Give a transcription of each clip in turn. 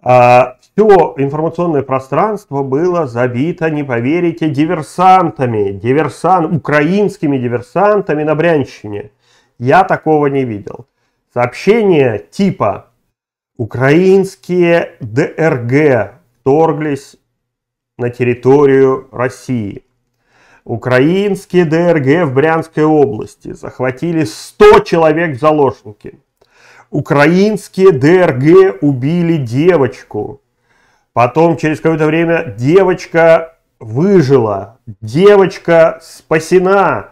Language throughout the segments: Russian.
А, все информационное пространство было забито, не поверите, диверсантами, диверсан, украинскими диверсантами на Брянщине. Я такого не видел. Сообщения типа «Украинские ДРГ вторглись на территорию России». Украинские ДРГ в Брянской области захватили 100 человек в заложники. Украинские ДРГ убили девочку. Потом через какое-то время девочка выжила. Девочка спасена.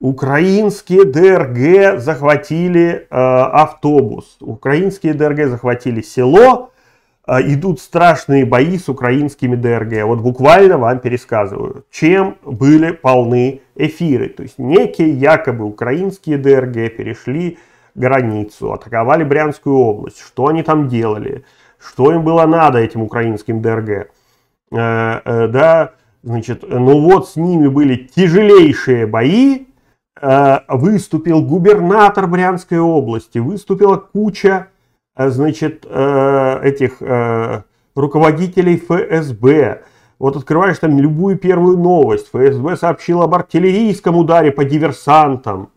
Украинские ДРГ захватили э, автобус. Украинские ДРГ захватили село. Э, идут страшные бои с украинскими ДРГ. Вот буквально вам пересказываю, чем были полны эфиры. То есть некие якобы украинские ДРГ перешли э, границу, атаковали Брянскую область. Что они там делали? Что им было надо этим украинским ДРГ? Э, э, да, значит, ну вот с ними были тяжелейшие бои, э, выступил губернатор Брянской области, выступила куча, значит, этих руководителей ФСБ. Вот открываешь там любую первую новость. ФСБ сообщила об артиллерийском ударе по диверсантам.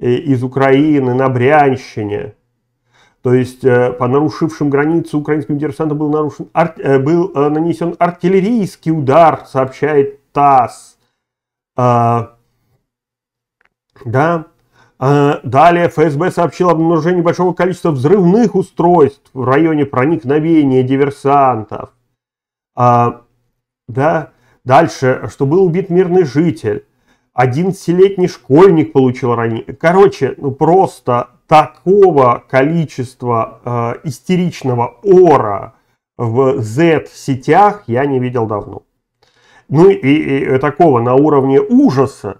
Э, из Украины на Брянщине. То есть э, по нарушившим границу украинским диверсантам был, нарушен, арт, э, был нанесен артиллерийский удар, сообщает ТАСС. А, да. А, далее ФСБ сообщил об обнаружении большого количества взрывных устройств в районе проникновения диверсантов. А, да. Дальше, что был убит мирный житель. 11-летний школьник получил ранение. Короче, ну просто такого количества э, истеричного ора в Z-сетях я не видел давно. Ну и, и, и такого на уровне ужаса,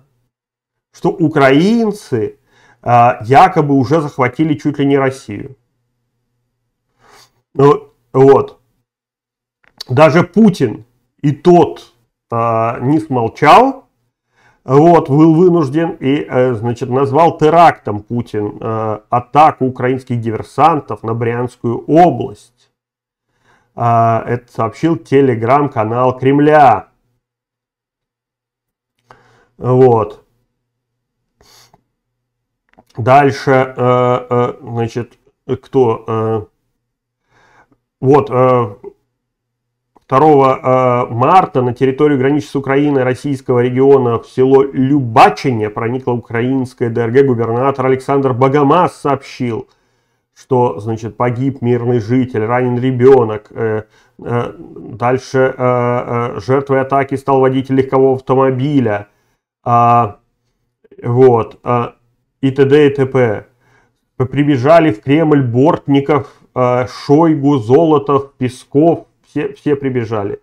что украинцы э, якобы уже захватили чуть ли не Россию. Ну, вот. Даже Путин и тот э, не смолчал, вот, был вынужден и, э, значит, назвал терактом Путин э, атаку украинских диверсантов на Брянскую область. Э, это сообщил телеграм-канал Кремля. Вот. Дальше, значит, кто? Вот, 2 э, марта на территорию границы с Украиной российского региона в село Любачине проникла украинская ДРГ. Губернатор Александр Богомаз сообщил, что значит, погиб мирный житель, ранен ребенок. Э, э, дальше жертвой атаки стал водитель легкового автомобиля. А, вот. А, и т.д. и т.п. Прибежали в Кремль бортников, Шойгу, Золотов, Песков, все, все прибежали.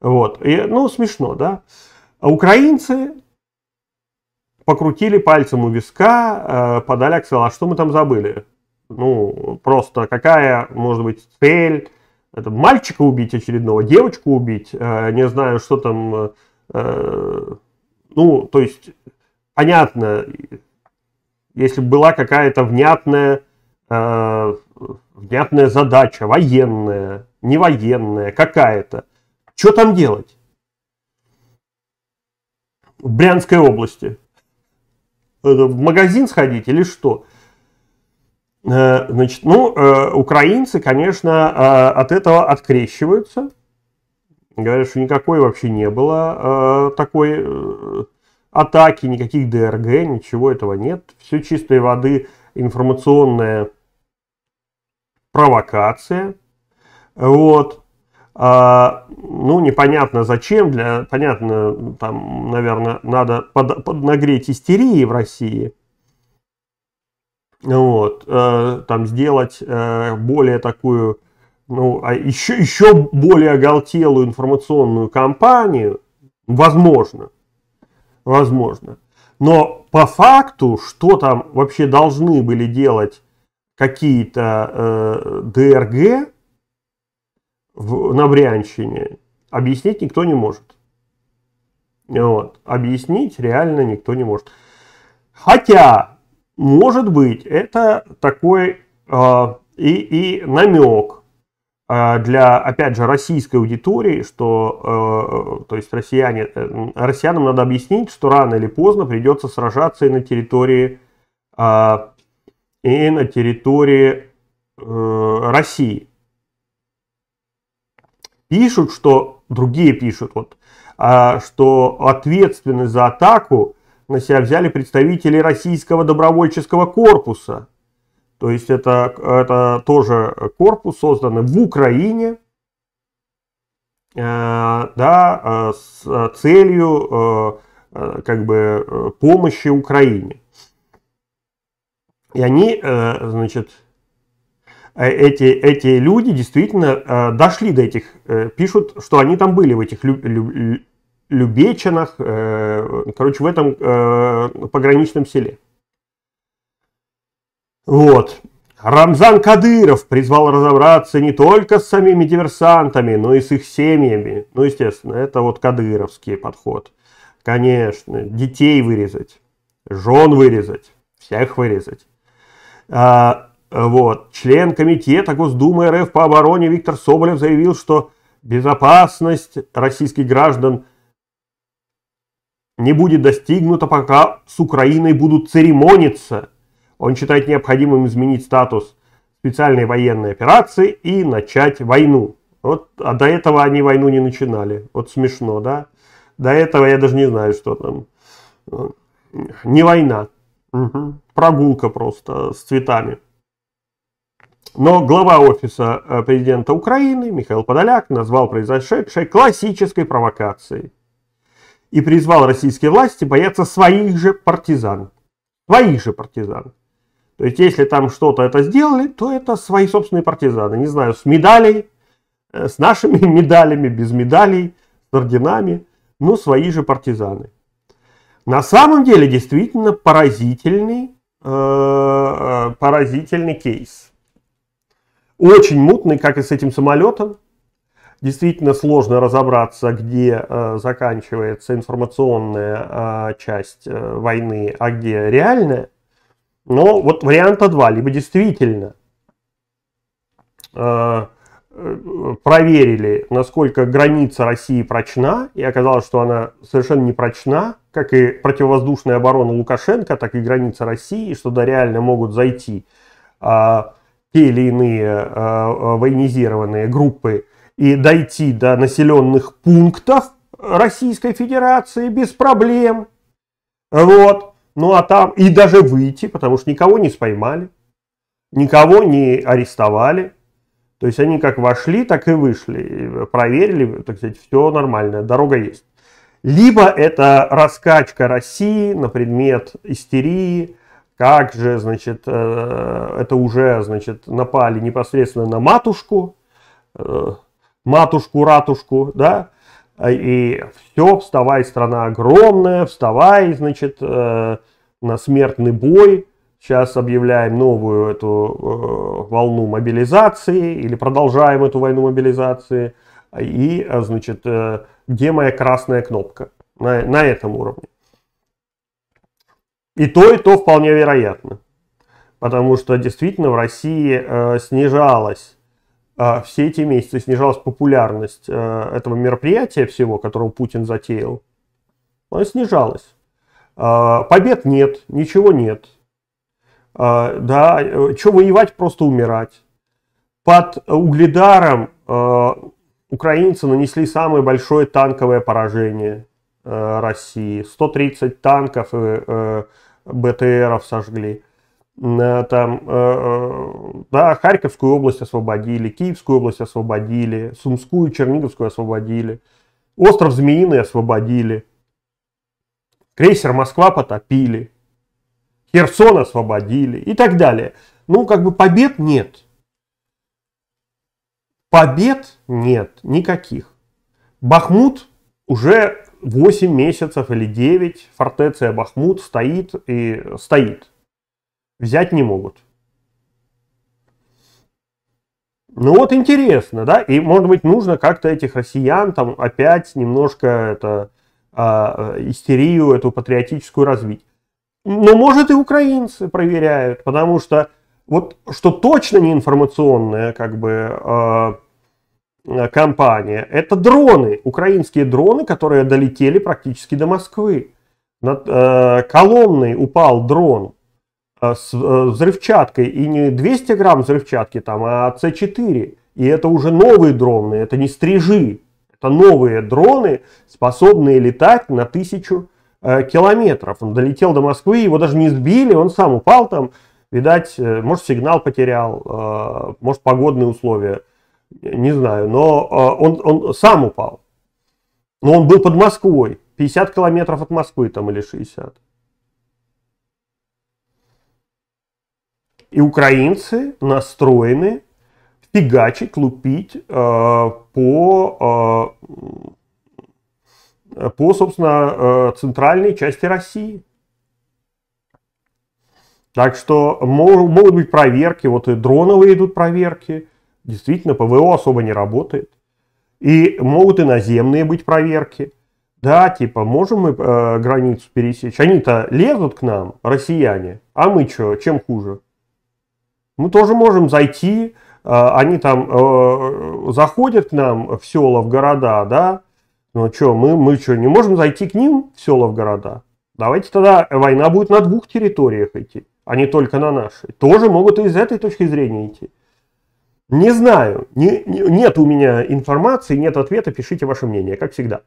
Вот. И, ну, смешно, да? А украинцы покрутили пальцем у виска, э, подали аксел, а что мы там забыли? Ну, просто какая, может быть, цель? Это мальчика убить очередного, девочку убить, э, не знаю, что там... Э, э ну, то есть, понятно, если была какая-то внятная э, внятная задача, военная, не военная, какая-то. Что там делать? В Брянской области. В магазин сходить или что? Э, значит, ну, э, украинцы, конечно, э, от этого открещиваются. Говорят, что никакой вообще не было такой атаки, никаких ДРГ, ничего этого нет. Все чистой воды информационная провокация. Вот. А, ну, непонятно зачем, для, понятно, там, наверное, надо под, поднагреть истерии в России. Вот, э, там сделать э, более такую, ну, а еще, еще более оголтелую информационную кампанию, возможно, возможно. Но по факту, что там вообще должны были делать какие-то э, ДРГ в, на Брянщине, объяснить никто не может. Вот. Объяснить реально никто не может. Хотя, может быть, это такой э, и, и намек э, для, опять же, российской аудитории, что, э, то есть, россияне, э, россиянам надо объяснить, что рано или поздно придется сражаться и на территории э, и на территории э, России. Пишут, что другие пишут, вот, а, что ответственность за атаку на себя взяли представители российского добровольческого корпуса. То есть это, это тоже корпус, созданный в Украине, э, да, э, с э, целью э, э, как бы э, помощи Украине. И они, э, значит, э, эти, эти люди действительно э, дошли до этих, пишут, что они там были в этих Любечинах, короче, в этом пограничном селе. Вот. Рамзан Кадыров призвал разобраться не только с самими диверсантами, но и с их семьями. Ну, естественно, это вот кадыровский подход. Конечно, детей вырезать, жен вырезать, всех вырезать. А, вот. Член комитета Госдумы РФ по обороне Виктор Соболев заявил, что безопасность российских граждан не будет достигнута, пока с Украиной будут церемониться. Он считает необходимым изменить статус специальной военной операции и начать войну. Вот, а до этого они войну не начинали. Вот смешно, да? До этого я даже не знаю, что там. Ну, не война. Угу. Прогулка просто с цветами. Но глава офиса э, президента Украины Михаил Подоляк назвал произошедшее классической провокацией и призвал российские власти бояться своих же партизан. Своих же партизан. То есть, если там что-то это сделали, то это свои собственные партизаны. Не знаю, с медалей, э, с нашими медалями, без медалей, с орденами, но свои же партизаны. На самом деле действительно поразительный, э, э, поразительный кейс. Очень мутный, как и с этим самолетом. Действительно сложно разобраться, где э, заканчивается информационная э, часть э, войны, а где реальная. Но вот варианта два. Либо действительно э, проверили, насколько граница России прочна, и оказалось, что она совершенно не прочна, как и противовоздушная оборона Лукашенко, так и граница России, что да, реально могут зайти а, те или иные а, а, военизированные группы и дойти до населенных пунктов Российской Федерации без проблем. Вот. Ну а там и даже выйти, потому что никого не споймали, никого не арестовали, то есть они как вошли, так и вышли, проверили, так сказать, все нормально, дорога есть. Либо это раскачка России на предмет истерии, как же, значит, э, это уже, значит, напали непосредственно на матушку, э, матушку, ратушку, да, и все, вставай, страна огромная, вставай, значит, э, на смертный бой, сейчас объявляем новую эту э, волну мобилизации или продолжаем эту войну мобилизации. И, э, значит, э, где моя красная кнопка на, на этом уровне? И то, и то вполне вероятно. Потому что действительно в России э, снижалась э, все эти месяцы, снижалась популярность э, этого мероприятия всего, которого Путин затеял. Она снижалась. Э, побед нет, ничего нет. А, да, э, что воевать, просто умирать. Под э, Угледаром э, украинцы нанесли самое большое танковое поражение России. 130 танков и БТРов сожгли. Там, да, Харьковскую область освободили, Киевскую область освободили, Сумскую, Черниговскую освободили, остров Змеиный освободили, крейсер Москва потопили – Херсон освободили и так далее. Ну, как бы побед нет. Побед нет никаких. Бахмут уже 8 месяцев или 9 фортеция Бахмут стоит и стоит. Взять не могут. Ну вот интересно, да, и может быть нужно как-то этих россиян там опять немножко это, э, истерию эту патриотическую развить. Но может и украинцы проверяют, потому что вот что точно не информационная как бы э, э, компания, это дроны, украинские дроны, которые долетели практически до Москвы. Над э, колонной упал дрон э, с взрывчаткой, и не 200 грамм взрывчатки там, а С4. И это уже новые дроны, это не стрижи, это новые дроны, способные летать на тысячу Э, километров. Он долетел до Москвы, его даже не сбили, он сам упал там. Видать, э, может, сигнал потерял, э, может, погодные условия, не знаю. Но он, он сам упал. Но он был под Москвой, 50 километров от Москвы там или 60. И украинцы настроены фигачить, лупить э, по по, собственно, э, центральной части России. Так что могут быть проверки, вот и дроновые идут проверки. Действительно, ПВО особо не работает. И могут и наземные быть проверки. Да, типа, можем мы э, границу пересечь? Они-то лезут к нам, россияне. А мы что, чем хуже? Мы тоже можем зайти, э, они там э, заходят к нам в села, в города, да, ну а что, мы, мы что, не можем зайти к ним в села, в города? Давайте тогда э, война будет на двух территориях идти, а не только на нашей. Тоже могут и из этой точки зрения идти. Не знаю, не, не, нет у меня информации, нет ответа, пишите ваше мнение, как всегда.